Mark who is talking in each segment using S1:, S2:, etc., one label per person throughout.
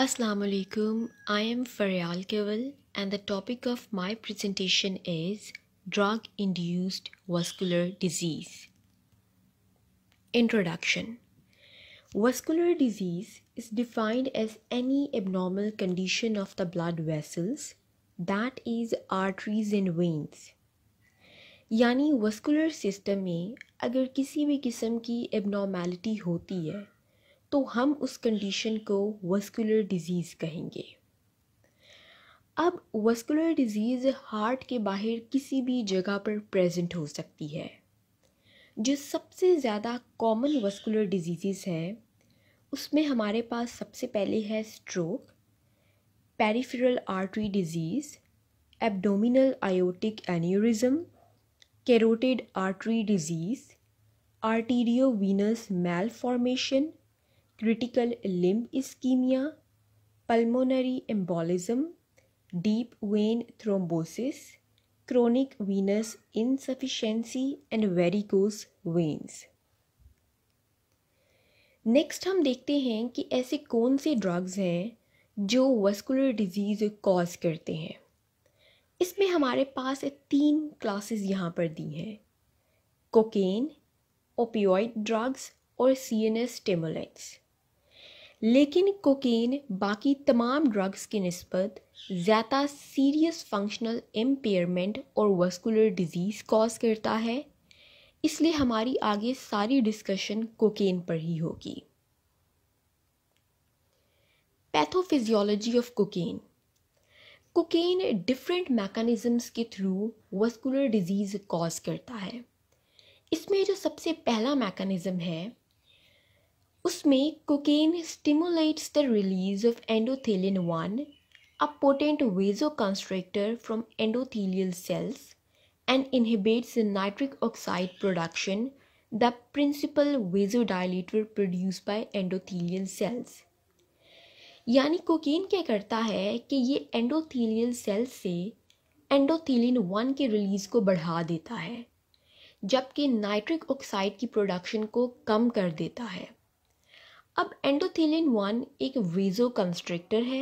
S1: Assalamu alaikum. I am Faryal Kewal and the topic of my presentation is drug induced vascular disease. Introduction Vascular disease is defined as any abnormal condition of the blood vessels that is arteries and veins Yani, vascular system में अगर किसी भी किस्म तो हम उस condition को vascular disease कहेंगे अब वस्कुलर डिज़ीज़ हार्ट के बाहर किसी भी जगह पर प्रेजेंट हो सकती है जो सबसे ज़्यादा कॉमन वस्कुलर डिजीज़ हैं उसमें हमारे पास सबसे पहले है stroke peripheral artery disease abdominal aortic aneurysm carotid artery disease arteriovenous malformation critical limb ischaemia pulmonary embolism deep vein thrombosis chronic venous insufficiency and varicose veins next हम देखते हैं कि ऐसे कौन से ड्रग्स हैं जो वस्कुलर डिजीज कॉज करते हैं इसमें हमारे पास तीन क्लासेस यहाँ पर दी हैं कोकेन ओपियोइड ड्रग्स और सी एन एस स्टेमोलेट्स लेकिन कोकेन बाकी तमाम ड्रग्स की नस्बत ज़्यादा सीरियस फंक्शनल एम्पेयरमेंट और वस्कुलर डिजीज़ कॉज करता है इसलिए हमारी आगे सारी डिस्कशन कोकेन पर ही होगी pathophysiology of cocaine cocaine different mechanisms के थ्रू वस्कुलर डिजीज़ कॉज करता है इसमें जो सबसे पहला मैकेनिज़्म है उसमें cocaine stimulates the release of endothelin one a potent vasoconstrictor from endothelial cells and inhibits nitric oxide production the principal vasodilator produce by endothelial cells यानी cocaine क्या करता है कि ये एंडोथीलियल सेल्स से एंडोथीलिन one के release को बढ़ा देता है जबकि नाइट्रिक ऑक्साइड की प्रोडक्शन को कम कर देता है अब एंडोथेलिन वन एक वेजो कंस्ट्रिक्टर है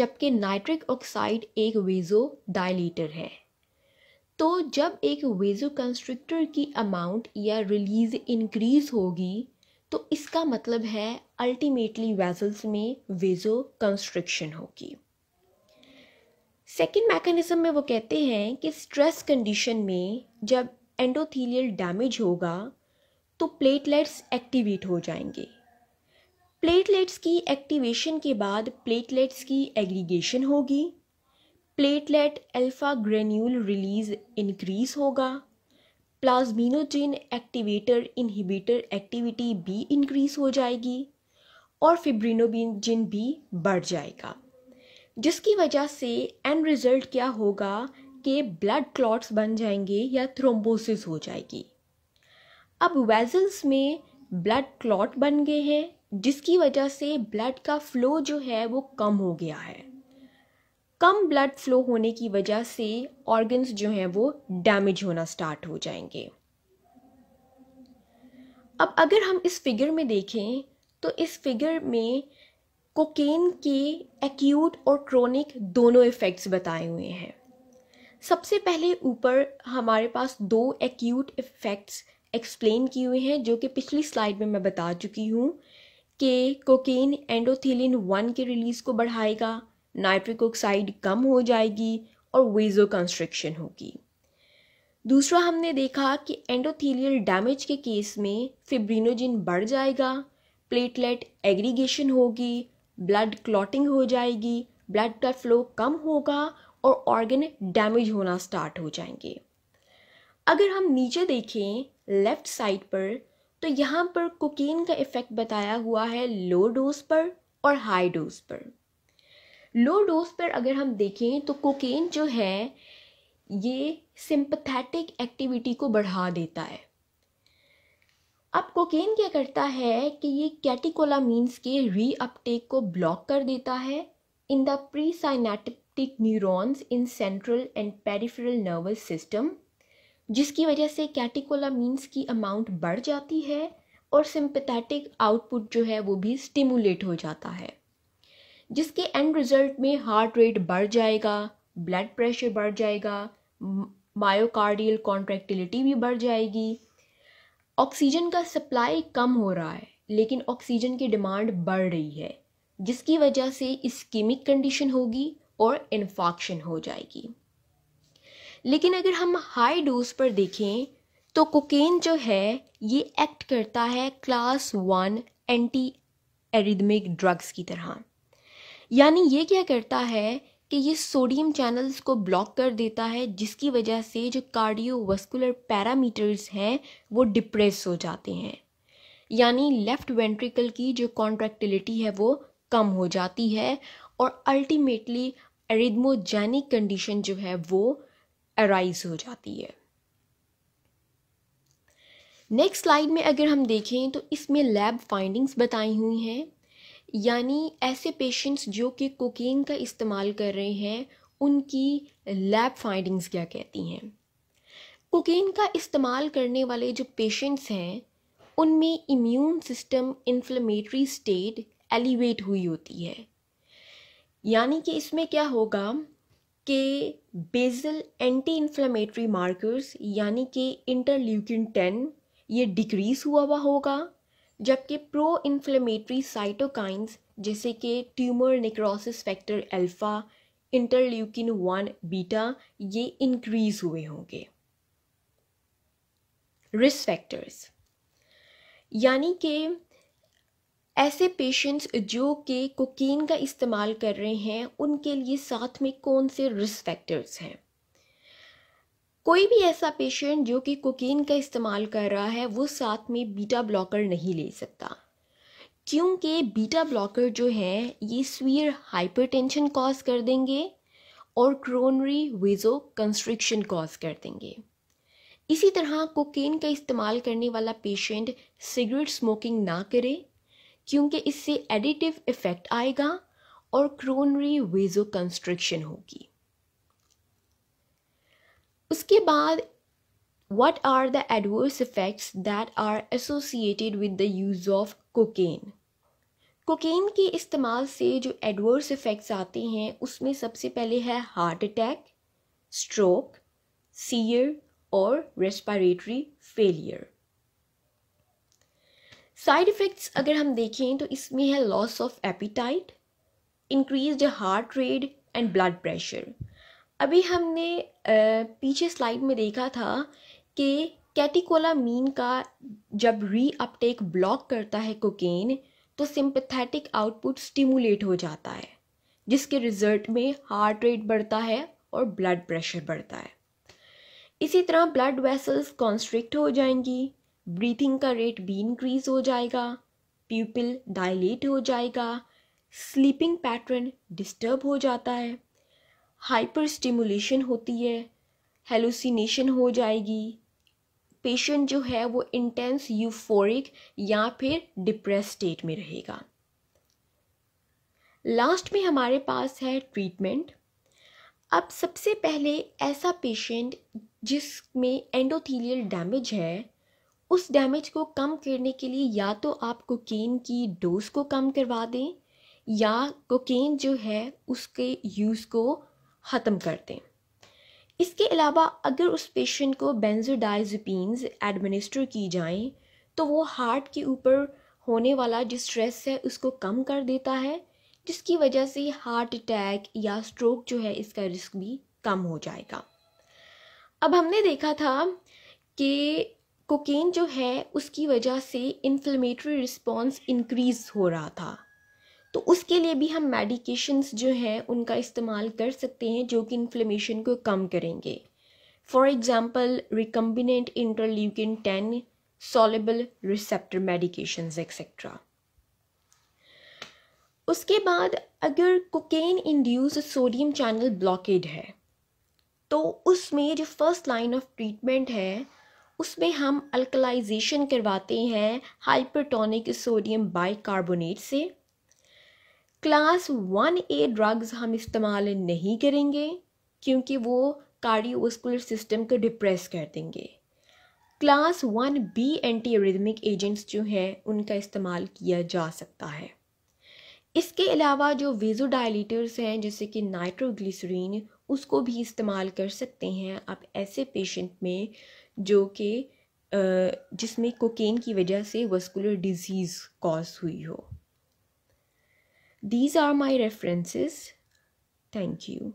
S1: जबकि नाइट्रिक ऑक्साइड एक वेजो डायलीटर है तो जब एक वेजो कंस्ट्रिक्टर की अमाउंट या रिलीज इंक्रीज होगी तो इसका मतलब है अल्टीमेटली वेजल्स में वेजो कंस्ट्रिक्शन होगी सेकेंड मैकेनिज़्म में वो कहते हैं कि स्ट्रेस कंडीशन में जब एंडोथीलियल डैमेज होगा तो प्लेटलेट्स एक्टिवेट हो जाएंगे प्लेटलेट्स की एक्टिवेशन के बाद प्लेटलेट्स की एग्रीगेशन होगी platelet alpha granule release increase होगा प्लाज्मीनोजिन एक्टिवेटर इनहिबिटर एक्टिविटी भी इंक्रीज हो जाएगी और फिब्रिनोबिनजिन भी बढ़ जाएगा जिसकी वजह से एंड रिजल्ट क्या होगा कि ब्लड क्लॉट्स बन जाएंगे या थ्रोम्बोसिस हो जाएगी अब वेजल्स में ब्लड क्लॉट बन गए हैं जिसकी वजह से ब्लड का फ्लो जो है वो कम हो गया है कम ब्लड फ्लो होने की वजह से ऑर्गन्स जो हैं वो डैमेज होना स्टार्ट हो जाएंगे अब अगर हम इस फिगर में देखें तो इस फिगर में कोकेन के एक्यूट और क्रोनिक दोनों इफ़ेक्ट्स बताए हुए हैं सबसे पहले ऊपर हमारे पास दो एक्यूट इफ़ेक्ट्स एक्सप्लेन किए हुए हैं जो कि पिछली स्लाइड में मैं बता चुकी हूँ कि कोकेन एंडोथिलिन वन के रिलीज़ को बढ़ाएगा नाइट्रिक ऑक्साइड कम हो जाएगी और वेजो कंस्ट्रिक्शन होगी दूसरा हमने देखा कि एंडोथीलियल डैमेज के केस में फिब्रिनोजिन बढ़ जाएगा प्लेटलेट एग्रीगेशन होगी ब्लड क्लॉटिंग हो जाएगी ब्लड का फ्लो कम होगा और ऑर्गन डैमेज होना स्टार्ट हो जाएंगे अगर हम नीचे देखें लेफ़्ट साइड पर तो यहाँ पर कोकीन का इफ़ेक्ट बताया हुआ है लो डोज पर और हाई डोज पर लो डोज पर अगर हम देखें तो कोकेन जो है ये सिंपथेटिक एक्टिविटी को बढ़ा देता है अब कोकेन क्या करता है कि ये कैटिकोलामीन्स के रीअपटेक को ब्लॉक कर देता है in the presynaptic neurons in central and peripheral nervous system जिसकी वजह से कैटिकोला मीन्स की अमाउंट बढ़ जाती है और सिंपथेटिक आउटपुट जो है वो भी स्टिमुलेट हो जाता है जिसके एंड रिजल्ट में हार्ट रेट बढ़ जाएगा ब्लड प्रेशर बढ़ जाएगा मायोकार्डियल कॉन्ट्रैक्टिलिटी भी बढ़ जाएगी ऑक्सीजन का सप्लाई कम हो रहा है लेकिन ऑक्सीजन की डिमांड बढ़ रही है जिसकी वजह से इस्कीमिक कंडीशन होगी और इन्फॉक्शन हो जाएगी लेकिन अगर हम हाई डोज पर देखें तो कोकेन जो है ये एक्ट करता है class one antiarrhythmic drugs की तरह यानी ये क्या करता है कि ये सोडियम चैनल्स को ब्लॉक कर देता है जिसकी वजह से जो कार्डियोवास्कुलर पैरामीटर्स हैं वो डिप्रेस हो जाते हैं यानी लेफ़्ट वेंट्रिकल की जो कॉन्ट्रैक्टिलिटी है वो कम हो जाती है और अल्टीमेटली एरिदमोजेनिक कंडीशन जो है वो अराइज हो जाती है नेक्स्ट स्लाइड में अगर हम देखें तो इसमें लैब फाइंडिंग्स बताई हुई हैं यानी ऐसे पेशेंट्स जो कि कोकीन का इस्तेमाल कर रहे हैं उनकी लैब फाइंडिंग्स क्या कहती हैं कोकीन का इस्तेमाल करने वाले जो पेशेंट्स हैं उनमें immune system inflammatory state elevate हुई होती है यानी कि इसमें क्या होगा के बेजल एंटी इन्फ्लेमेटरी मार्कर्स यानी कि इंटरल्यूकिन टेन ये डिक्रीज़ हुआ हुआ होगा जबकि प्रो इन्फ्लेमेटरी साइटोकाइंस जैसे कि tumour necrosis factor alpha interleukin one beta ये इंक्रीज़ हुए होंगे रिस्क फैक्टर्स यानी कि ऐसे पेशेंट्स जो कि कोकीन का इस्तेमाल कर रहे हैं उनके लिए साथ में कौन से रिस्क फैक्टर्स हैं कोई भी ऐसा पेशेंट जो कि कोकीन का इस्तेमाल कर रहा है वो साथ में बीटा ब्लॉकर नहीं ले सकता क्योंकि बीटा ब्लॉकर जो है ये स्वीर हाइपरटेंशन कॉज कर देंगे और क्रोनरी वेजो कंस्ट्रिक्शन कॉज कर देंगे इसी तरह कोकेन का इस्तेमाल करने वाला पेशेंट सिगरेट स्मोकिंग ना करे क्योंकि इससे एडिटिव इफेक्ट आएगा और क्रोनरी वेजो कंस्ट्रिक्शन होगी उसके बाद what are the adverse effects that are associated with the use of cocaine cocaine के इस्तेमाल से जो एडवर्स इफ़ेक्ट्स आते हैं उसमें सबसे पहले है हार्ट अटैक स्ट्रोक सीयर और रेस्पिरेटरी फेलियर साइड इफ़ेक्ट्स अगर हम देखें तो इसमें है loss of appetite increase heart rate and blood pressure अभी हमने पीछे स्लाइड में देखा था कि कैटिकोलामीन का जब री अपटेक ब्लॉक करता है कोकेन तो सिंपथेटिक आउटपुट स्टिमुलेट हो जाता है जिसके रिजल्ट में हार्ट रेट बढ़ता है और ब्लड प्रेशर बढ़ता है इसी तरह ब्लड वेसल्स कॉन्स्ट्रिक्ट हो जाएंगी ब्रीथिंग का रेट भी इंक्रीज हो जाएगा प्यूपिल डायलेट हो जाएगा स्लीपिंग पैटर्न डिस्टर्ब हो जाता है हाइपर स्टिमुलेशन होती है हेलोसिनेशन हो जाएगी पेशेंट जो है वो इंटेंस यूफोरिक या फिर डिप्रेस स्टेट में रहेगा लास्ट में हमारे पास है ट्रीटमेंट अब सबसे पहले ऐसा पेशेंट जिसमें एंडोथीलियल डैमेज है उस डैमेज को कम करने के लिए या तो आप कोकेन की डोज को कम करवा दें या कोकेन जो है उसके यूज़ को ख़त्म कर दें इसके अलावा अगर उस पेशेंट को बेंजोडाइजपीन्स एडमिनिस्टर की जाएं तो वो हार्ट के ऊपर होने वाला जो स्ट्रेस है उसको कम कर देता है जिसकी वजह से हार्ट अटैक या स्ट्रोक जो है इसका रिस्क भी कम हो जाएगा अब हमने देखा था कि कोकेन जो है उसकी वजह से इन्फ्लेमेटरी रिस्पॉन्स इंक्रीज़ हो रहा था तो उसके लिए भी हम मेडिकेशंस जो हैं उनका इस्तेमाल कर सकते हैं जो कि इन्फ्लेमेशन को कम करेंगे for example recombinant interleukin ten soluble receptor medications etcetera उसके बाद अगर cocaine induced sodium channel blockade है तो उसमें जो फर्स्ट लाइन ऑफ ट्रीटमेंट है उसमें हम अल्कलाइजेशन करवाते हैं हाइपरटोनिक सोडियम बाइकार्बोनेट से क्लास वन ए ड्रग्स हम इस्तेमाल नहीं करेंगे क्योंकि वो कार्डियोस्कुलर सिस्टम को डिप्रेस कर देंगे class one B antiarrhythmic agents जो हैं उनका इस्तेमाल किया जा सकता है इसके अलावा जो वेजो हैं जैसे कि नाइट्रोग्लिसरीन उसको भी इस्तेमाल कर सकते हैं आप ऐसे पेशेंट में जो कि जिसमें कोकेन की वजह से वस्कुलर डिजीज़ कॉज हुई हो these are my references thank you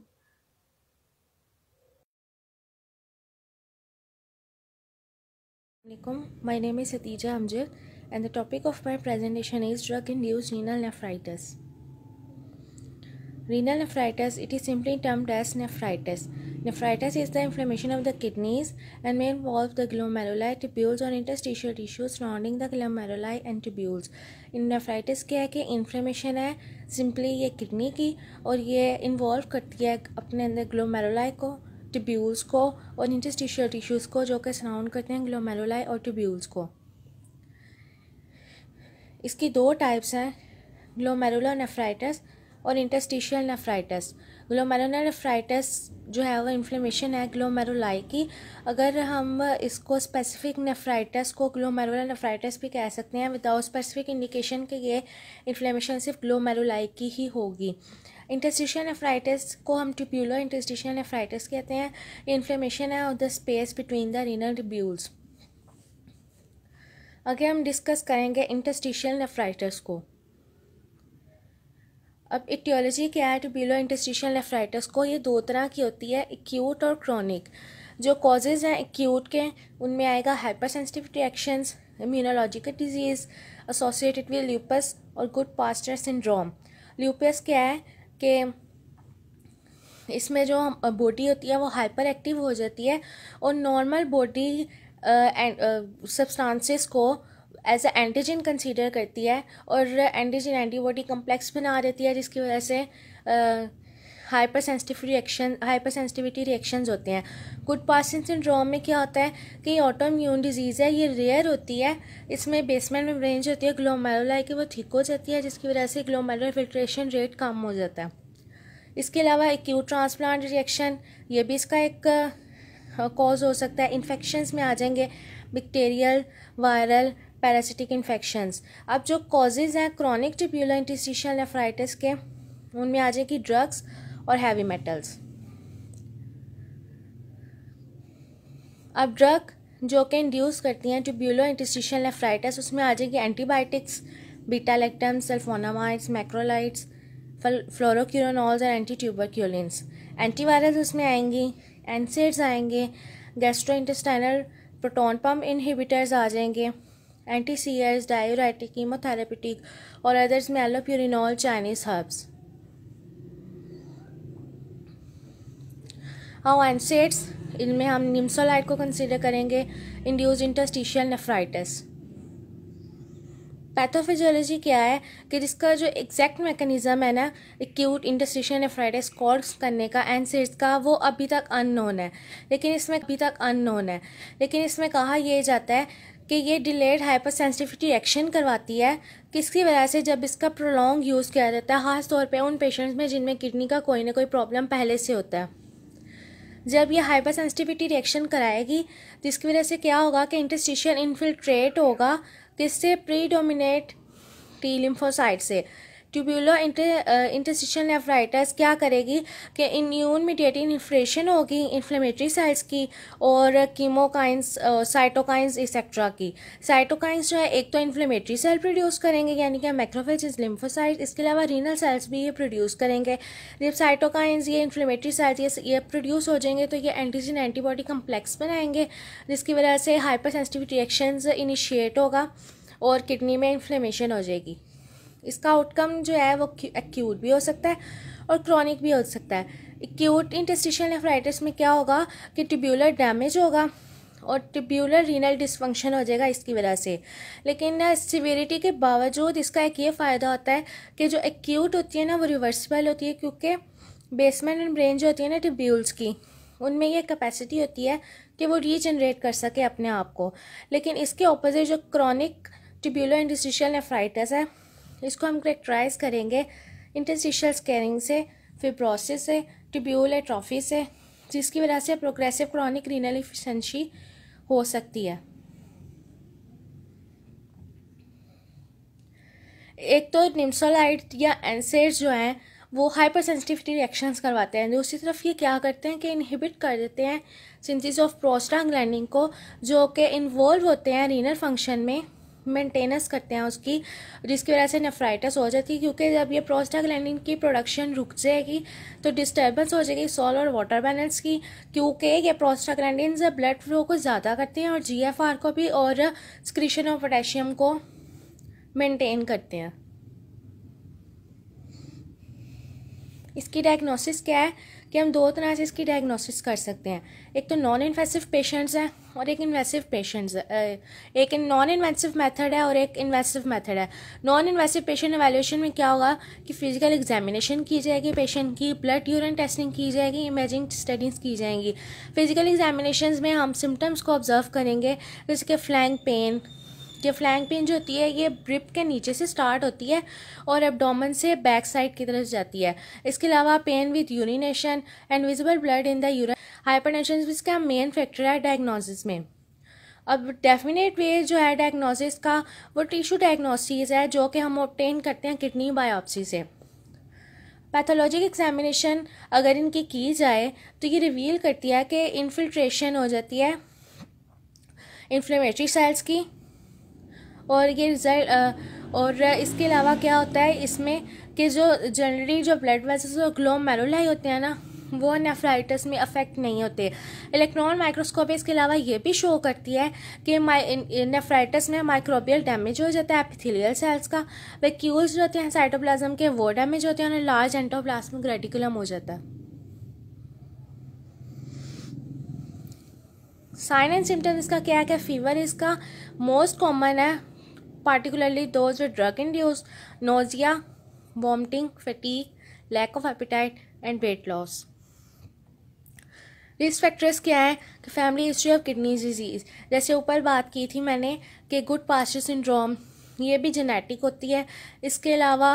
S2: My name is Satija Amjad and the topic of my presentation is drug induced renal nephritis. Renal nephritis, it is simply termed as nephritis. Nephritis is the inflammation of the kidneys and may involve the glomeruli, tubules or interstitial tissues surrounding the glomeruli and tubules. In nephritis क्या है कि inflammation है simply ये kidney की और ये involve करती है अपने अंदर ग्लोमेरोलाई को ट्यूब्यूल्स को और इंटरस्टिशियल टिश्यूज़ को जो कि सराउंड करते हैं ग्लोमेरोलाई और ट्यूब्यूल्स को इसकी दो टाइप्स हैं ग्लोमेरुलर नेफ्राइटिस और इंटस्टिशियल नेफ्राइटिस ग्लोमेरोनेफ्राइटिस जो है वो इन्फ्लेमेशन है ग्लोमेरुलाई की अगर हम इसको स्पेसिफिक नेफ्राइटिस को ग्लोमेरुलर भी कह सकते हैं विदाउट स्पेसिफिक इंडिकेशन के ये इन्फ्लेमेशन सिर्फ ग्लोमेरुलाई की ही होगी इंटेस्टिशियल नेफ्राइटिस को हम ट्यूब्यूलो इंटेस्टिशियल नेफ्राइटिस कहते हैं इन्फ्लेमेशन है of the space between the renal tubules अगर हम डिस्कस करेंगे इंटेस्टिशियल नेफ्राइटिस को अब इटियोलॉजी क्या है बिलो इंटस्टिशियल नेफ्राइटिस को ये दो तरह की होती है एक्यूट और क्रॉनिक जो कॉजेज़ हैं एक्यूट के उनमें आएगा hypersensitive reactions immunological disease associated with lupus और गुड पास्टर सिंड्रोम ल्यूपस क्या है कि इसमें जो बॉडी होती है वो हाइपर एक्टिव हो जाती है और नॉर्मल बॉडी सब्सटेंसेस को एज अ एंटीजन कंसीडर करती है और एंटीजन एंटीबॉडी कम्प्लेक्स बना देती है जिसकी वजह से hypersensitive reaction hypersensitivity reactions होते हैं गुड पासिंग सिंड्रोम में क्या होता है कि ऑटो इम्यून डिजीज़ है ये रेयर होती है इसमें बेसमेंट में रेंज होती है है कि वो ठीक हो जाती है जिसकी वजह से ग्लोमेरुलर फिल्ट्रेशन रेट कम हो जाता है इसके अलावा एक्यू ट्रांसप्लांट रिएक्शन ये भी इसका एक कॉज हो सकता है इन्फेक्शंस में आ जाएंगे बैक्टेरियल वायरल पैरासिटिक इन्फेक्शंस अब जो कॉजेज़ हैं क्रॉनिक टिप्यूलर इंटस्टिशियल नेफ्राइटिस के उनमें आ जाएगी ड्रग्स और हैवी मेटल्स अब ड्रग जो कि इंड्यूस करती हैं ट्यूब्यूलो इंटस्टिशियल नेफ्राइटिस उसमें आ जाएगी antibiotics beta lactam sulphonamides macrolides fluoroquinolones और एंटी ट्यूबरक्यूलिनस एंटीवायरस उसमें आएंगी एनसेड्स आएंगे gastrointestinal proton pump inhibitors आ जाएंगे anti C S chemotherapeutic, chemotherapeutic और अदर्स में allopurinol Chinese herbs how NSAIDs इनमें हम निम्सोलाइट को कंसिडर करेंगे इंड्यूज इंटस्टिशियल नेफ्राइटिस पैथोफिजियोलॉजी क्या है कि जिसका जो एग्जैक्ट मैकेनिज्म है ना एक्यूट इंटस्टिशियल नेफ्राइटिस कॉज करने का एनसेट्स का वो अभी तक अननोन है लेकिन इसमें अभी तक अननोन है लेकिन इसमें कहा यह जाता है कि ये डिलेड हाइपर सेंसिटिविटी रिएक्शन करवाती है किसकी वजह से जब इसका प्रोलॉन्ग यूज़ किया जाता है ख़ास तौर पे उन पेशेंट्स में जिनमें किडनी का कोई ना कोई प्रॉब्लम पहले से होता है जब ये हाइपर सेंसिटिविटी रिएक्शन कराएगी जिसकी वजह से क्या होगा कि इंटस्टिशियल इन्फिल्ट्रेट होगा किससे प्रीडोमिनेट टी लिम्फोसाइड से ट्यूब्यूलो इंटरसिशन इंटरस्टिशियल नेफ्राइटस क्या करेगी कि इम्यून मीडिएटिंग इन्फ्लेशन होगी इन्फ्लेमेटरी सेल्स की और कीमोकाइंस साइटोकाइंस एक्सेट्रा की साइटोकाइंस जो है एक तो इन्फ्लेमेटरी सेल प्रोड्यूस करेंगे यानी कि मैक्रोफेज लिम्फोसाइट इसके अलावा रीनल सेल्स भी ये प्रोड्यूस करेंगे जब साइटोकाइंस ये इन्फ्लेमेटरी सेल्स ये, ये प्रोड्यूस हो जाएंगे तो ये एंटीजन एंटीबॉडी कम्प्लेक्स बनाएंगे जिसकी वजह से हाइपर सेंसिटिव रिएक्शन इनिशिएट होगा और किडनी में इन्फ्लेमेशन हो जाएगी इसका आउटकम जो है वो एक्यूट भी हो सकता है और क्रॉनिक भी हो सकता है एक्यूट इंटेस्टिशियल नेफ्राइटिस में क्या होगा कि ट्यूब्यूलर डैमेज होगा और ट्यूब्यूलर रीनल डिसफंक्शन हो जाएगा इसकी वजह से लेकिन सिवेरिटी के बावजूद इसका एक ये फ़ायदा होता है कि जो एक्यूट होती है ना वो रिवर्सिबल होती है क्योंकि बेसमेंट एंड ब्रेन जो होती है ना ट्यूब्यूल्स की उनमें ये कैपेसिटी होती है कि वो रीजनरेट कर सके अपने आप को लेकिन इसके ऑपोजिट जो क्रॉनिक ट्यूब्यूलर इंडस्ट्रिशियल नेफ्राइटिस है इसको हम करेक्टराइज करेंगे इंटरस्टिशियल स्कैनिंग से फिब्रोसिस से ट्यूब्यूल एट्रॉफी से जिसकी वजह से प्रोग्रेसिव क्रॉनिक रीनल इफिशेंसी हो सकती है एक तो निम्सोलाइट या एनसेड्स जो हैं वो हाइपर सेंसिटिविटी रिएक्शंस करवाते हैं दूसरी तरफ ये क्या करते हैं कि इनहिबिट कर देते हैं सिंथिस ऑफ प्रोस्टाग्लैंडिन को जो कि इन्वॉल्व होते हैं रीनल फंक्शन में मेंटेनेंस करते हैं उसकी जिसकी वजह से नेफ्राइटस हो जाती है क्योंकि जब ये प्रोस्टाग्लैंडिन की प्रोडक्शन रुक जाएगी तो डिस्टर्बेंस हो जाएगी सॉल और वाटर बैलेंस की क्योंकि ये प्रोस्टाग्लैंडिन ब्लड फ्लो को ज़्यादा करते हैं और जीएफआर को भी और स्क्रीशन और पोटेशियम को मेंटेन करते हैं इसकी डायग्नोसिस क्या है कि हम दो तरह से इसकी डायग्नोसिस कर सकते हैं एक तो नॉन इन्वेसिव पेशेंट्स हैं और एक इन्वेसिव पेशेंट्स एक नॉन इन्वेसिव मेथड है और एक इन्वेसिव मेथड है नॉन इन्वेसिव पेशेंट एवेल्यूशन में क्या होगा कि फिजिकल एग्जामिनेशन की जाएगी पेशेंट की ब्लड यूरिन टेस्टिंग की जाएगी इमेजिंग स्टडीज़ की जाएंगी फिजिकल एग्जामिनेशन में हम सिम्टम्स को ऑब्जर्व करेंगे जैसे कि फ्लैंग पेन ये फ्लैंक जो होती है ये ब्रिप के नीचे से स्टार्ट होती है और एबडोमन से बैक साइड की तरफ जाती है इसके अलावा pain with urination and visible blood in the urine hypertension इसका मेन फैक्टर है डायग्नोसिस में अब डेफिनेट वे जो है डायग्नोसिस का वो टिश्यू डायग्नोसिस है जो कि हम ऑप्टेन करते हैं किडनी बायोप्सी से पैथोलॉजिक एग्जामिनेशन अगर इनकी की जाए तो ये रिवील करती है कि इन्फिल्ट्रेशन हो जाती है इन्फ्लेमेटरी सेल्स की और ये रिजल्ट और इसके अलावा क्या होता है इसमें कि जो जनरली जो ब्लड वेसल्स और ग्लोम मेरोलाई होते हैं ना वो नेफ्राइटिस में अफेक्ट नहीं होते इलेक्ट्रॉन माइक्रोस्कोपी इसके अलावा ये भी शो करती है कि नेफ्राइटिस में माइक्रोबियल डैमेज हो जाता है एपिथेलियल सेल्स का वैक्यूल्स जो होते हैं साइटोप्लाज्म के वो डैमेज होते हैं और लार्ज एंटोप्लाज्मिक रेटिकुलम हो जाता है साइन एंड सिम्टम्स इसका क्या है कि फीवर इसका मोस्ट कॉमन है particularly those with drug induced nausea, vomiting, fatigue, lack of appetite, and weight loss. Risk factors क्या है कि family history of kidney disease जैसे ऊपर बात की थी मैंने कि गुड पास्टर सिंड्रोम ये भी जेनेटिक होती है इसके अलावा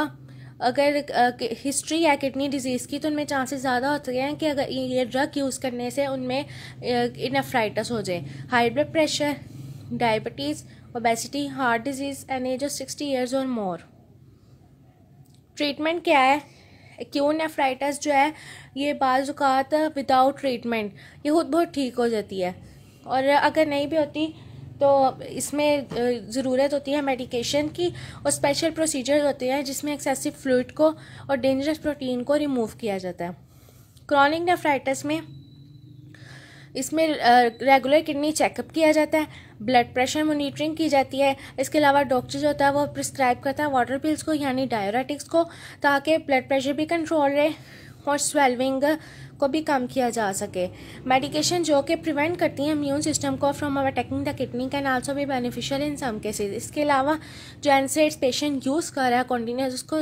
S2: अगर हिस्ट्री है किडनी डिजीज़ की तो उनमें चांसेस ज़्यादा होते हैं कि अगर ये ड्रग यूज़ करने से उनमें इनफ्राइटस हो जाए high blood pressure diabetes obesity heart disease an age of sixty years और मोर ट्रीटमेंट क्या है क्यों नेफ्राइटस जो है ये बाज़ात विदाउट ट्रीटमेंट ये खुद बहुत ठीक हो जाती है और अगर नहीं भी होती तो इसमें ज़रूरत होती है मेडिकेशन की और स्पेशल प्रोसीजर होते हैं जिसमें एक्सेसिव फ्लूड को और डेंजरस प्रोटीन को रिमूव किया जाता है क्रॉनिक नेफ्राइटस में इसमें रेगुलर किडनी चेकअप किया जाता है ब्लड प्रेशर मोनिटरिंग की जाती है इसके अलावा डॉक्टर जो होता है वो प्रिस्क्राइब करता है वाटर पिल्स को यानी डायोरेटिक्स को ताकि ब्लड प्रेशर भी कंट्रोल रहे और स्वेलविंग को भी कम किया जा सके मेडिकेशन जो कि प्रिवेंट करती हैं इम्यून सिस्टम को from attacking the kidney can also भी बेनिफिशियल इन सम केसेस इसके अलावा जो एनसेट्स पेशेंट यूज़ कर रहा है कॉन्टीन्यूस उसको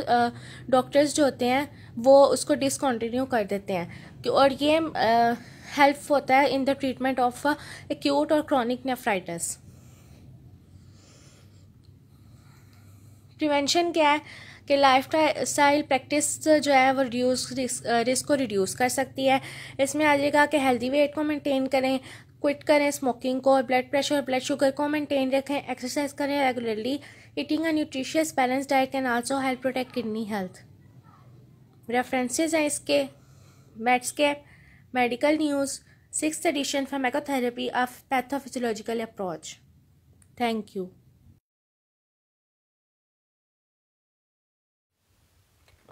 S2: डॉक्टर्स जो होते हैं वो उसको डिसकॉन्टिन्यू कर देते हैं और ये आ, हेल्प होता है in the treatment of acute और क्रॉनिक नेफ्राइटिस प्रिवेंशन क्या है कि लाइफ स्टाइल प्रैक्टिस जो है वो रिड्यूस रिस्क को रिड्यूस कर सकती है इसमें आ जाएगा कि हेल्दी वेट को मेंटेन करें क्विट करें स्मोकिंग को ब्लड प्रेशर और ब्लड शुगर को मेंटेन रखें एक्सरसाइज करें regularly eating a nutritious balance diet can also help protect kidney health references हैं इसके के news six edition pharmacotherapy of of approach thank you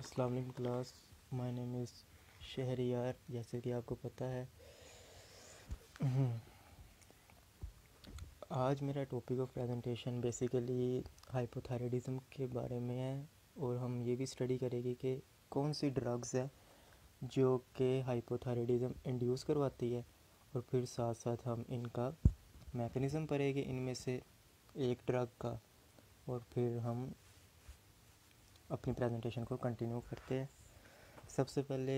S3: अस्सलाम वालेकुम class my name is Shahryar जैसे कि आपको पता है हम्म। आज मेरा topic of presentation basically hypothyroidism के बारे में है और हम ये भी स्टडी करेंगे कि कौन सी ड्रग्स है जो कि हाइपोथायरॉयडिज्म इंड्यूस करवाती है और फिर साथ साथ हम इनका मैकेनिज़्म पढ़ेंगे इनमें से एक ड्रग का और फिर हम अपनी प्रेजेंटेशन को कंटिन्यू करते हैं सबसे पहले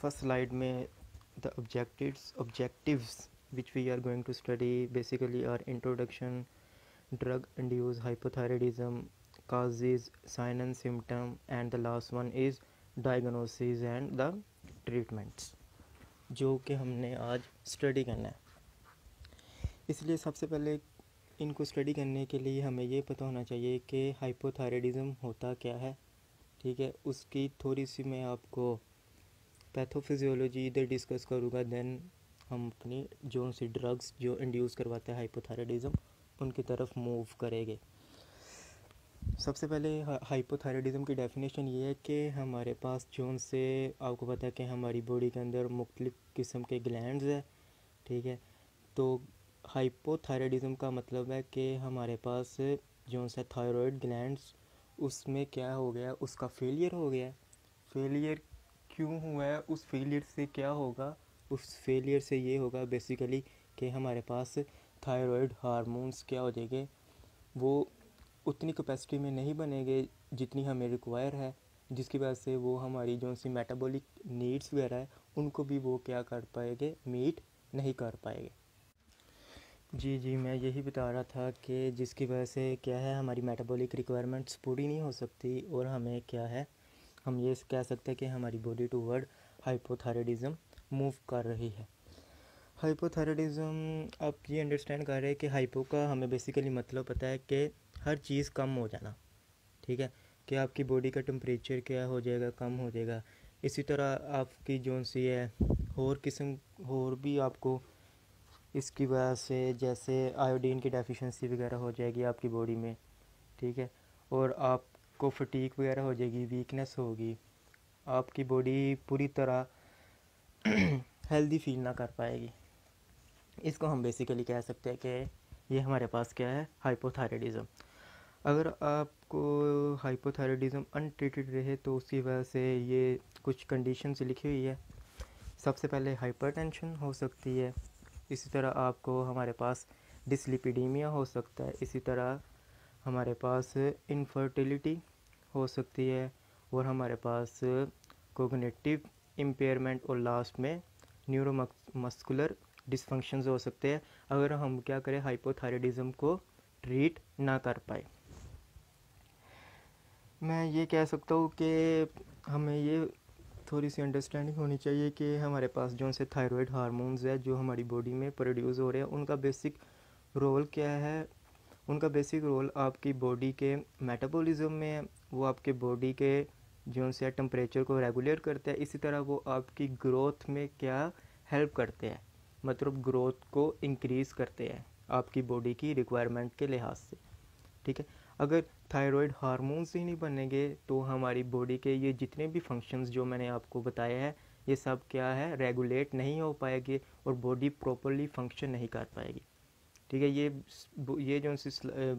S3: फर्स्ट स्लाइड में the objectives objectives which we are going to study basically are introduction drug induce hypothyroidism causes sign and symptom and the last one is diagnosis and the treatments जो कि हमने आज study करना है इसलिए सबसे पहले इनको स्टडी करने के लिए हमें ये पता होना चाहिए कि हाइपोथायरेडिज़म होता क्या है ठीक है उसकी थोड़ी सी मैं आपको पैथोफिजियोलॉजी इधर डिस्कस करूँगा देन हम अपनी जो सी ड्रग्स जो इंड्यूस करवाते हैं हाइपोथायरेडिज्म उनकी तरफ मूव करेंगे सबसे पहले हाइपोथायरेडिज़म की डेफिनेशन ये है कि हमारे पास जोन से आपको पता है कि हमारी बॉडी के अंदर मुख्तलिफ़ किस्म के ग्लैंड है ठीक है तो हाइपोथायरॉयडिज़म का मतलब है कि हमारे पास जोन से थायरॉयड ग्लैंड उसमें क्या हो गया उसका फेलियर हो गया फेलियर क्यों हुआ है उस फेलियर से क्या होगा उस फेलियर से ये होगा बेसिकली कि हमारे पास थायरॉयड हार्मोन्स क्या हो जाएंगे वो उतनी कैपेसिटी में नहीं बनेंगे जितनी हमें रिक्वायर है जिसकी वजह से वो हमारी जो सी मेटाबॉलिक नीड्स वगैरह है उनको भी वो क्या कर पाएंगे मीट नहीं कर पाएंगे जी जी मैं यही बता रहा था कि जिसकी वजह से क्या है हमारी मेटाबॉलिक रिक्वायरमेंट्स पूरी नहीं हो सकती और हमें क्या है हम ये कह सकते हैं कि हमारी body toward hypothyroidism move कर रही है हाइपोथायरॉयडिज़म आप ये अंडरस्टैंड कर रहे हैं कि हाइपो का हमें बेसिकली मतलब पता है कि हर चीज़ कम हो जाना ठीक है कि आपकी बॉडी का टम्परेचर क्या हो जाएगा कम हो जाएगा इसी तरह आपकी जो सी है और किस्म और भी आपको इसकी वजह से जैसे आयोडीन की डेफिशिएंसी वगैरह हो जाएगी आपकी बॉडी में ठीक है और आपको फटीक वगैरह हो जाएगी वीकनेस होगी आपकी बॉडी पूरी तरह हेल्दी फील ना कर पाएगी इसको हम बेसिकली कह सकते हैं कि ये हमारे पास क्या है हाइपोथायरेडिज़म अगर आपको हाइपोथायरॉयडिज्म अनट्रीटेड रहे तो उसकी वजह से ये कुछ कंडीशन लिखी हुई है सबसे पहले हाइपरटेंशन हो सकती है इसी तरह आपको हमारे पास डिसलिपिडीमिया हो सकता है इसी तरह हमारे पास इनफर्टिलिटी हो सकती है और हमारे पास कोगनेटिव इम्पेयरमेंट और लास्ट में न्यूरो मस्कुलर डिसफंक्शंस हो सकते हैं अगर हम क्या करें हाइपोथायरॉयडिज्म को ट्रीट ना कर पाए मैं ये कह सकता हूँ कि हमें ये थोड़ी सी अंडरस्टैंडिंग होनी चाहिए कि हमारे पास जो से थायराइड हारमोन्स है जो हमारी बॉडी में प्रोड्यूस हो रहे हैं उनका बेसिक रोल क्या है उनका बेसिक रोल आपकी बॉडी के मेटाबॉलिज्म में है वो आपके बॉडी के जो से टम्परेचर को रेगुलेट करते हैं इसी तरह वो आपकी ग्रोथ में क्या हेल्प करते हैं मतलब ग्रोथ को इंक्रीज़ करते हैं आपकी बॉडी की रिक्वायरमेंट के लिहाज से ठीक है अगर थायराइड हारमोन्स ही नहीं बनेंगे तो हमारी बॉडी के ये जितने भी फंक्शंस जो मैंने आपको बताया है ये सब क्या है रेगुलेट नहीं हो पाएगी और बॉडी प्रॉपरली फंक्शन नहीं कर पाएगी ठीक है ये ये जो सी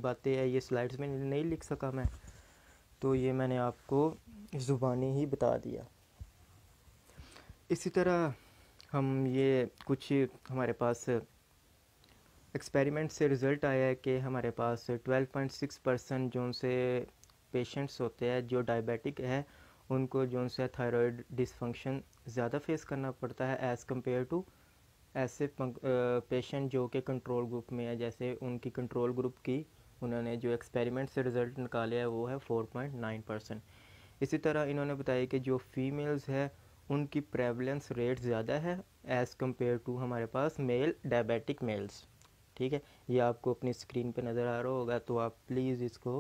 S3: बातें हैं ये स्लाइड्स में नहीं लिख सका मैं तो ये मैंने आपको ज़ुबानी ही बता दिया इसी तरह हम ये कुछ हमारे पास एक्सपेरिमेंट से रिज़ल्ट आया है कि हमारे पास 12.6 परसेंट जो से पेशेंट्स होते हैं जो डायबिटिक हैं उनको जो से थायराइड डिसफंक्शन ज़्यादा फेस करना पड़ता है एज़ कम्पेयर टू ऐसे पेशेंट जो कि कंट्रोल ग्रुप में है जैसे उनकी कंट्रोल ग्रुप की उन्होंने जो एक्सपेरिमेंट से रिज़ल्ट निकाले है वो है 4.9 परसेंट इसी तरह इन्होंने बताया कि जो फीमेल्स है उनकी प्रेवलेंस रेट ज़्यादा है एज़ कम्पेयर टू हमारे पास मेल डायबिटिक मेल्स ठीक है ये आपको अपनी स्क्रीन पे नज़र आ रहा होगा तो आप प्लीज़ इसको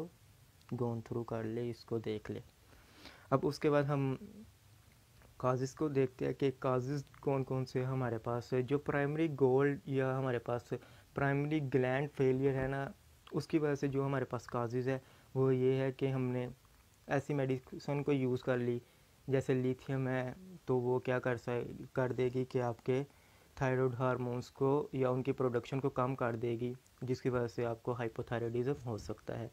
S3: गोन थ्रू कर ले इसको देख ले अब उसके बाद हम काजेज़ को देखते हैं कि काजेज़ कौन कौन से हमारे पास है जो प्राइमरी गोल्ड या हमारे पास प्राइमरी ग्लैंड फेलियर है ना उसकी वजह से जो हमारे पास काजेज़ है वो ये है कि हमने ऐसी मेडिसन को यूज़ कर ली जैसे लिथियम है तो वो क्या कर कर देगी कि आपके थायराइड हार्मोन्स को या उनकी प्रोडक्शन को कम कर देगी जिसकी वजह से आपको हाइपोथायरॉयडिज़म हो सकता है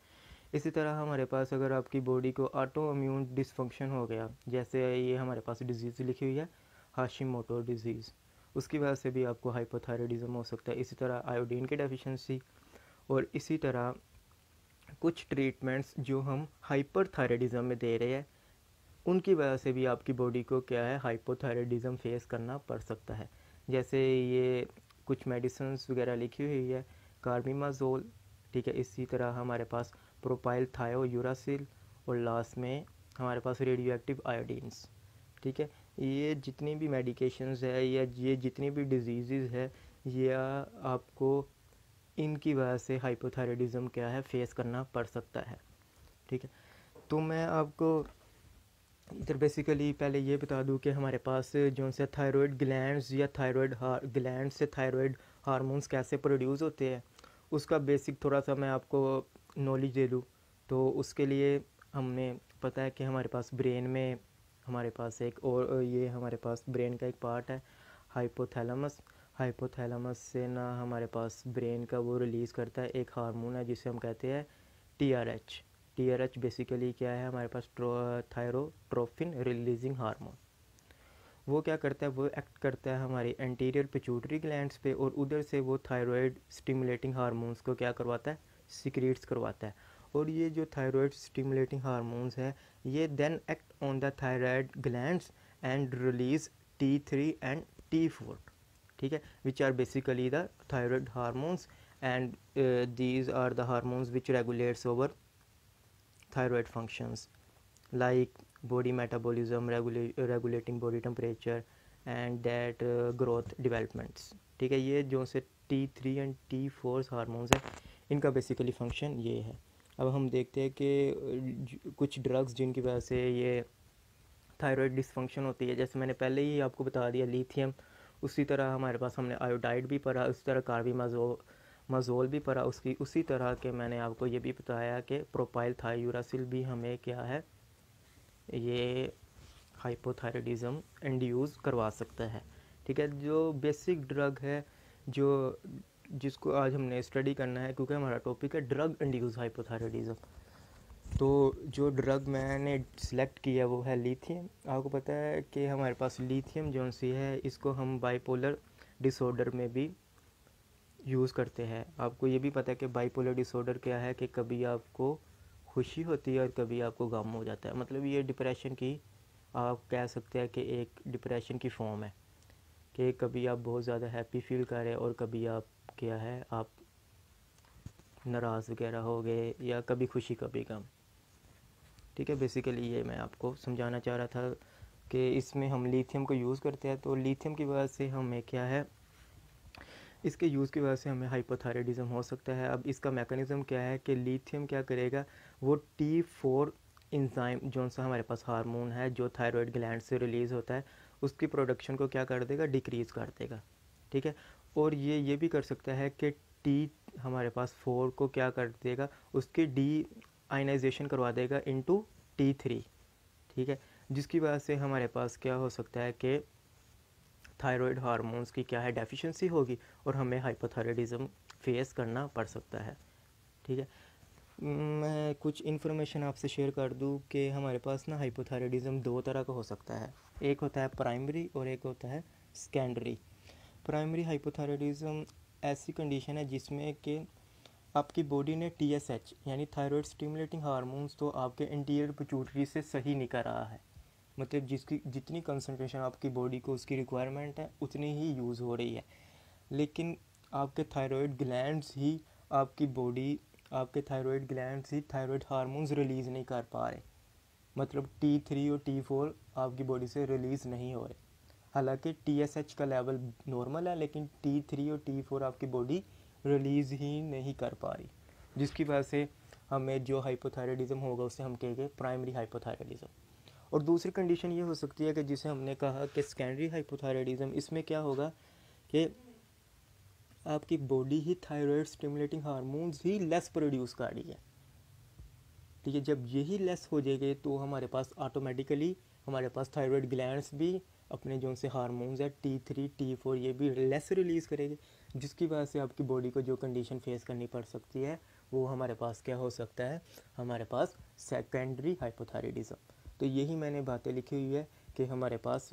S3: इसी तरह हमारे पास अगर आपकी बॉडी को ऑटो इम्यून डिसफंक्शन हो गया जैसे ये हमारे पास डिजीज़ लिखी हुई है हाशिमोटो डिजीज़ उसकी वजह से भी आपको हाइपोथायरॉयडिज़म हो सकता है इसी तरह आयोडीन की डेफिशिएंसी और इसी तरह कुछ ट्रीटमेंट्स जो हम हाइपरथायरॉयडिज़म में दे रहे हैं उनकी वजह से भी आपकी बॉडी को क्या है हाइपोथायरॉयडिज़म फेस करना पड़ सकता है जैसे ये कुछ मेडिसिन वगैरह लिखी हुई है कार्बीमाजोल ठीक है इसी तरह हमारे पास प्रोपाइल थायो यूरासिल और लास्ट में हमारे पास रेडियो एक्टिव आयोडीन्स ठीक है ये जितनी भी मेडिकेशंस है या ये जितनी भी डिजीज़ है या आपको इनकी वजह से हाइपोथायरेडिज्म क्या है फेस करना पड़ सकता है ठीक है तो मैं आपको इधर तो बेसिकली पहले ये बता दूँ कि हमारे पास जो से थायरॉयड ग्लैंड्स या हार ग्लैंड से थायरॉयड हारमोन्स कैसे प्रोड्यूस होते हैं उसका बेसिक थोड़ा सा मैं आपको नॉलेज दे दूँ तो उसके लिए हमने पता है कि हमारे पास ब्रेन में हमारे पास एक और ये हमारे पास ब्रेन का एक पार्ट है हाइपोथैलमस हाइपोथैलमस से ना हमारे पास ब्रेन का वो रिलीज़ करता है एक हार्मोन है जिसे हम कहते हैं T R H T R H basically क्या है हमारे पास ट्रो थायरोट्रोफिन रिलीजिंग हार्मोन वो क्या करता है वो एक्ट करता है हमारे एंटीरियर पिचूटरी ग्लैंड्स पे और उधर से वो थायरॉयड स्टिमुलेटिंग हारमोनस को क्या करवाता है सिक्रीट्स करवाता है और ये जो थायरॉयड स्टिमुलेटिंग हारमोनस है ये then act on the thyroid glands and release T three and T four ठीक है which are basically the thyroid hormones and these are the hormones which regulates over thyroid functions like body metabolism regula regulating body temperature and uh, growth developments ठीक है ये जो से T three and T four hormones हैं इनका basically function ये है अब हम देखते हैं कि uh, कुछ ड्रग्स जिनकी वजह से ये थायराइड डिसफंक्शन होती है जैसे मैंने पहले ही आपको बता दिया लिथियम उसी तरह हमारे पास हमने आयोडाइड भी पढ़ा उसी तरह कार्बीमाजो मजोल भी पढ़ा उसकी उसी तरह के मैंने आपको ये भी बताया कि प्रोपाइल थायूरासिल भी हमें क्या है ये हाइपोथायरॉयडिज़म इंड्यूस करवा सकता है ठीक है जो बेसिक ड्रग है जो जिसको आज हमने स्टडी करना है क्योंकि हमारा टॉपिक है ड्रग इंड्यूस हाइपोथायरेडिज़म तो जो ड्रग मैंने सेलेक्ट किया वो है लिथियम आपको पता है कि हमारे पास लिथियम जौन सी है इसको हम बाइपोलर डिसऑर्डर में भी यूज़ करते हैं आपको ये भी पता है कि बाइपोलर डिसऑर्डर क्या है कि कभी आपको खुशी होती है और कभी आपको गम हो जाता है मतलब ये डिप्रेशन की आप कह सकते हैं कि एक डिप्रेशन की फॉर्म है कि कभी आप बहुत ज़्यादा हैप्पी फील करें और कभी आप क्या है आप नाराज़ वगैरह हो गए या कभी खुशी कभी गम ठीक है बेसिकली ये मैं आपको समझाना चाह रहा था कि इसमें हम लिथियम को यूज़ करते हैं तो लिथियम की वजह से हमें क्या है इसके यूज़ की वजह से हमें हाइपोथायरेडिज्म हो सकता है अब इसका मैकेनिज़म क्या है कि लिथियम क्या करेगा वो टी फोर इंजाइम जो सा हमारे पास हार्मोन है जो थायरॉयड ग्लैंड से रिलीज़ होता है उसकी प्रोडक्शन को क्या कर देगा डिक्रीज़ कर देगा ठीक है और ये ये भी कर सकता है कि टी हमारे पास फोर को क्या कर देगा उसकी डी आइनाइजेशन करवा देगा इनटू टी थ्री ठीक है जिसकी वजह से हमारे पास क्या हो सकता है कि थायराइड हार्मोन्स की क्या है डेफिशिएंसी होगी और हमें हाइपोथायरॉयडिज्म फेस करना पड़ सकता है ठीक है मैं कुछ इन्फॉर्मेशन आपसे शेयर कर दूँ कि हमारे पास ना हाइपोथायरॉयडिज्म दो तरह का हो सकता है एक होता है प्राइमरी और एक होता है सेकेंडरी प्राइमरी हाइपोथायरॉयडिज्म ऐसी कंडीशन है जिसमें कि आपकी बॉडी ने टी एस एच यानी थायरॉयड स्टिमुलेटिंग हार्मोन्स तो आपके इंटीरियर पचूटरी से सही निकल रहा है मतलब जिसकी जितनी कंसंट्रेशन आपकी बॉडी को उसकी रिक्वायरमेंट है उतनी ही यूज़ हो रही है लेकिन आपके थायराइड ग्लैंड्स ही आपकी बॉडी आपके थायराइड ग्लैंड्स ही थायराइड हारमोन्स रिलीज़ नहीं कर पा रहे मतलब टी थ्री और टी फोर आपकी बॉडी से रिलीज़ नहीं हो रहे हालांकि टी एस एच का लेवल नॉर्मल है लेकिन टी थ्री और टी फोर आपकी बॉडी रिलीज़ ही नहीं कर पा रही जिसकी वजह से हमें जो हाइपोथायरेडिज़म होगा उसे हम कहेंगे प्राइमरी हाइपोथायरेडिज़म और दूसरी कंडीशन ये हो सकती है कि जिसे हमने कहा कि सेकेंडरी हाइपोथायरॉयडिज्म इसमें क्या होगा कि आपकी बॉडी ही थायराइड स्टिमुलेटिंग हार्मोन्स ही लेस प्रोड्यूस कर रही है ठीक है जब यही लेस हो जाएगी तो हमारे पास ऑटोमेटिकली हमारे पास थायराइड ग्लैंड्स भी अपने जो से हारमोन्स है टी थ्री टी फोर ये भी लेस रिलीज़ करेंगे जिसकी वजह से आपकी बॉडी को जो कंडीशन फेस करनी पड़ सकती है वो हमारे पास क्या हो सकता है हमारे पास सेकेंडरी हाइपोथायरेडिज़म तो यही मैंने बातें लिखी हुई है कि हमारे पास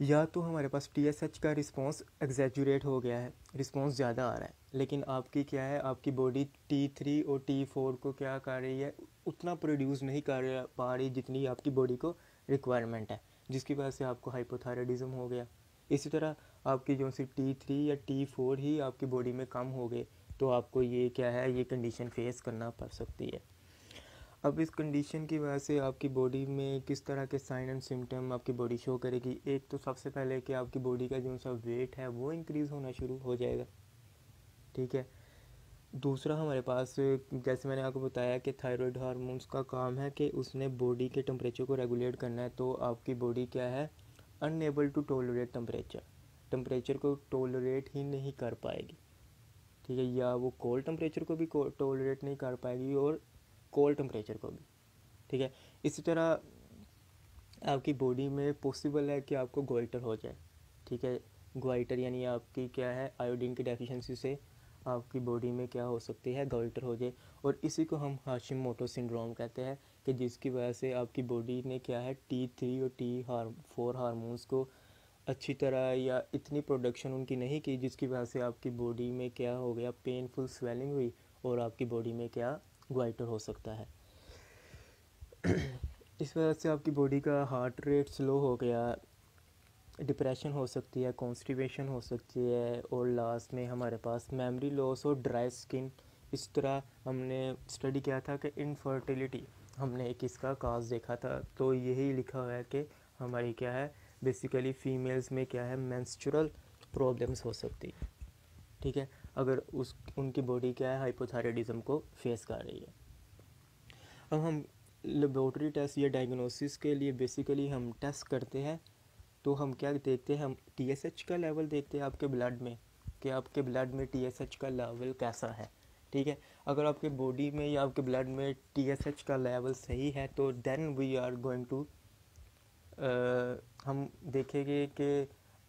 S3: या तो हमारे पास टी एस एच का रिस्पॉन्स एग्जैचुरेट हो गया है रिस्पॉन्स ज़्यादा आ रहा है लेकिन आपकी क्या है आपकी बॉडी टी थ्री और टी फोर को क्या कर रही है उतना प्रोड्यूस नहीं कर पा रही जितनी आपकी बॉडी को रिक्वायरमेंट है जिसकी वजह से आपको हाइपोथायरॉयडिज्म हो गया इसी तरह आपकी जो सी टी थ्री या टी फोर ही आपकी बॉडी में कम हो गए तो आपको ये क्या है ये कंडीशन फेस करना पड़ सकती है अब इस कंडीशन की वजह से आपकी बॉडी में किस तरह के साइन एंड सिम्टम आपकी बॉडी शो करेगी एक तो सबसे पहले कि आपकी बॉडी का जो सा वेट है वो इंक्रीज़ होना शुरू हो जाएगा ठीक है दूसरा हमारे पास जैसे मैंने आपको बताया कि थायराइड हार्मोन्स का काम है कि उसने बॉडी के टम्परेचर को रेगुलेट करना है तो आपकी बॉडी क्या है unable to tolerate temperature temperature को टोलरेट ही नहीं कर पाएगी ठीक है या वो कोल्ड टम्परेचर को भी टोलरेट नहीं कर पाएगी और कोल्ड टेम्परेचर को भी ठीक है इसी तरह आपकी बॉडी में पॉसिबल है कि आपको गोइटर हो जाए ठीक है गोइटर यानी आपकी क्या है आयोडीन की डेफिशिएंसी से आपकी बॉडी में क्या हो सकती है गोइटर हो जाए और इसी को हम हाशिम मोटो सिंड्रोम कहते हैं कि जिसकी वजह से आपकी बॉडी ने क्या है टी थ्री और टी हार फोर हारमोन्स को अच्छी तरह या इतनी प्रोडक्शन उनकी नहीं की जिसकी वजह से आपकी बॉडी में क्या हो गया पेनफुल स्वेलिंग हुई और आपकी बॉडी में क्या ग्वाइटर हो सकता है इस वजह से आपकी बॉडी का हार्ट रेट स्लो हो गया डिप्रेशन हो सकती है कॉन्स्टिवेशन हो सकती है और लास्ट में हमारे पास मेमोरी लॉस और ड्राई स्किन इस तरह हमने स्टडी किया था कि इनफर्टिलिटी हमने एक इसका काज देखा था तो यही लिखा हुआ है कि हमारी क्या है बेसिकली फीमेल्स में क्या है मैंस्चुरल प्रॉब्लम्स हो सकती है ठीक है अगर उस उनकी बॉडी क्या है हाइपोथायरेडिज्म को फेस कर रही है अब हम लेबोरेटरी टेस्ट या डायग्नोसिस के लिए बेसिकली हम टेस्ट करते हैं तो हम क्या देखते हैं हम टी का लेवल देखते हैं आपके ब्लड में कि आपके ब्लड में टी का लेवल कैसा है ठीक है अगर आपके बॉडी में या आपके ब्लड में टी का लेवल सही है तो then we are going to हम देखेंगे कि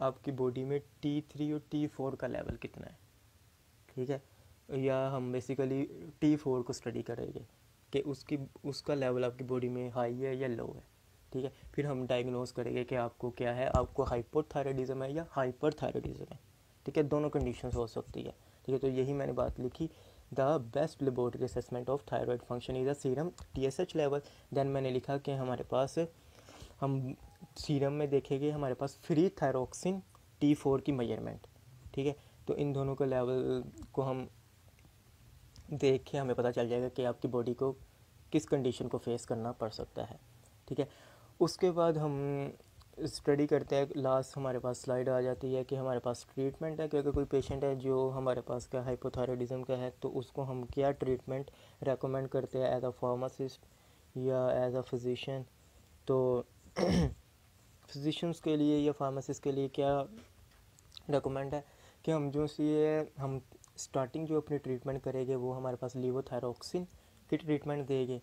S3: आपकी बॉडी में टी थ्री और टी फोर का लेवल कितना है ठीक है या हम बेसिकली टी फोर को स्टडी करेंगे कि उसकी उसका लेवल आपकी बॉडी में हाई है या लो है ठीक है फिर हम डायग्नोज करेंगे कि आपको क्या है आपको हाइपोथायरॉयडिज्म है या हाइपरथायरॉयडिज्म है ठीक है दोनों कंडीशन हो सकती है ठीक है तो यही मैंने बात लिखी the best laboratory assessment of thyroid function is a serum T S H level then मैंने लिखा कि हमारे पास हम सीरम में देखेंगे हमारे पास फ्री थायरोक्सिन टी फोर की मेजरमेंट ठीक है तो इन दोनों के लेवल को हम देख के हमें पता चल जाएगा कि आपकी बॉडी को किस कंडीशन को फेस करना पड़ सकता है ठीक है उसके बाद हम स्टडी करते हैं लास्ट हमारे पास स्लाइड आ जाती है कि हमारे पास ट्रीटमेंट है कि अगर कोई पेशेंट है जो हमारे पास का हाइपोथायरॉयडिज्म का है तो उसको हम क्या ट्रीटमेंट रेकमेंड करते हैं एज अ फार्मासिस्ट या एज अ फिजिशन तो फिजिशंस के लिए या फार्मासिस्ट के लिए क्या रेकमेंड है कि हम जो सी हम स्टार्टिंग जो अपनी ट्रीटमेंट करेंगे वो हमारे पास लीवोथायरोक्सिन की ट्रीटमेंट देंगे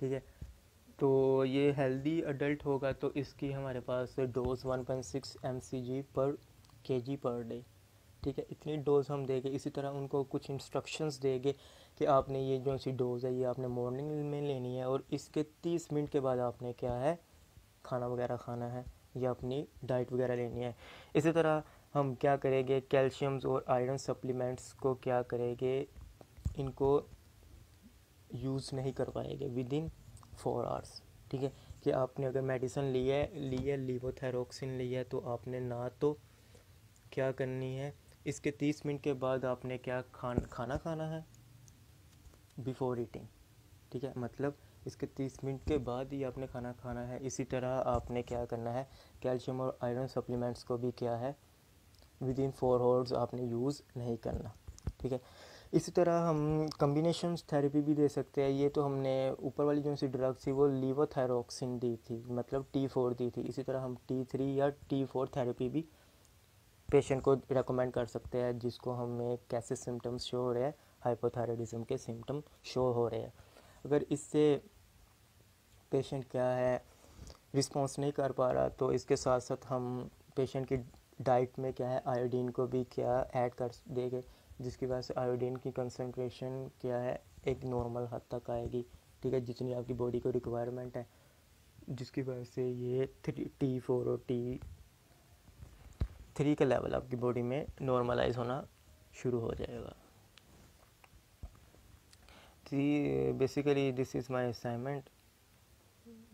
S3: ठीक है तो ये हेल्दी अडल्ट होगा तो इसकी हमारे पास डोज वन पॉइंट सिक्स पर के पर डे ठीक है इतनी डोज हम देंगे इसी तरह उनको कुछ इंस्ट्रक्शंस देंगे कि आपने ये जो सी डोज़ है ये आपने मॉर्निंग में लेनी है और इसके तीस मिनट के बाद आपने क्या है खाना वगैरह खाना है या अपनी डाइट वगैरह लेनी है इसी तरह हम क्या करेंगे कैल्शियम्स और आयरन सप्लीमेंट्स को क्या करेंगे इनको यूज़ नहीं करवाएंगे विद इन फोर आवर्स ठीक है कि आपने अगर मेडिसिन ली है ली है लीवोथेरोक्सिन ली है तो आपने ना तो क्या करनी है इसके तीस मिनट के बाद आपने क्या खान खाना खाना है बिफोर ईटिंग ठीक है मतलब इसके तीस मिनट के बाद ही आपने खाना खाना है इसी तरह आपने क्या करना है कैल्शियम और आयरन सप्लीमेंट्स को भी क्या है विद इन फोर हॉर्स आपने यूज़ नहीं करना ठीक है इसी तरह हम कम्बिनेशन थेरेपी भी दे सकते हैं ये तो हमने ऊपर वाली जो सी ड्रग थी वो लीवोथायरोक्सिन दी थी मतलब टी फोर दी थी इसी तरह हम टी थ्री या टी फोर थेरेपी भी पेशेंट को रिकमेंड कर सकते हैं जिसको हमें कैसे सिम्टम्स शो हो रहे हैं हाइपोथायरॉयडिज्म के सिम्टम शो हो रहे हैं अगर इससे पेशेंट क्या है रिस्पॉन्स नहीं कर पा रहा तो इसके साथ साथ हम पेशेंट की डाइट में क्या है आयोडीन को भी क्या ऐड कर देंगे जिसकी वजह से आयोडीन की कंसनट्रेशन क्या है एक नॉर्मल हद तक आएगी ठीक है जितनी आपकी बॉडी को रिक्वायरमेंट है जिसकी वजह से ये थ्री टी फोर और टी थ्री का लेवल आपकी बॉडी में नॉर्मलाइज होना शुरू हो जाएगा three basically this is my assignment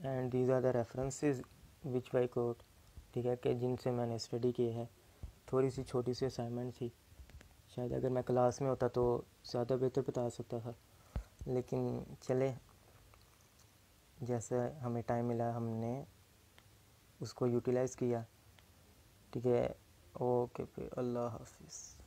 S3: and these are the references which by quote ठीक है कि जिनसे मैंने स्टडी की है थोड़ी सी छोटी सी असाइनमेंट थी शायद अगर मैं क्लास में होता तो ज़्यादा बेहतर बता सकता था लेकिन चले जैसे हमें टाइम मिला हमने उसको यूटिलाइज़ किया ठीक है ओके फिर अल्लाह हाफिज़